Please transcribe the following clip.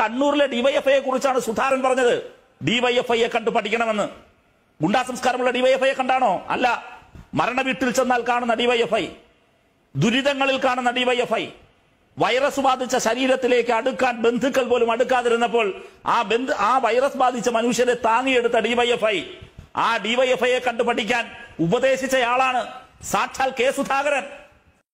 കണ്ണൂരിലെ ഡിവൈഎഫ്ഐയെ കുറിച്ചാണ് സുധാരൻ പറഞ്ഞത് ഡിവൈഎഫ്ഐയെ കണ്ട് പഠിക്കണമെന്ന് ഗുണ്ടാ സംസ്കാരമുള്ള ഡിവൈഎഫ്ഐയെ കണ്ടാണോ അല്ല മരണ വീട്ടിൽ ചെന്നാൽ കാണുന്ന ഡിവൈഎഫ്ഐ ദുരിതങ്ങളിൽ കാണുന്ന ഡിവൈഎഫ്ഐ വൈറസ് ബാധിച്ച ശരീരത്തിലേക്ക് അടുക്കാൻ ബന്ധുക്കൾ പോലും അടുക്കാതിരുന്നപ്പോൾ ആ ബന്ധു ആ വൈറസ് ബാധിച്ച മനുഷ്യരെ താങ്ങിയെടുത്ത ഡിവൈഎഫ്ഐ ആ ഡിവൈഎഫ്ഐയെ കണ്ടു പഠിക്കാൻ ഉപദേശിച്ചയാളാണ് സാക്ഷാൽ കെ സുധാകരൻ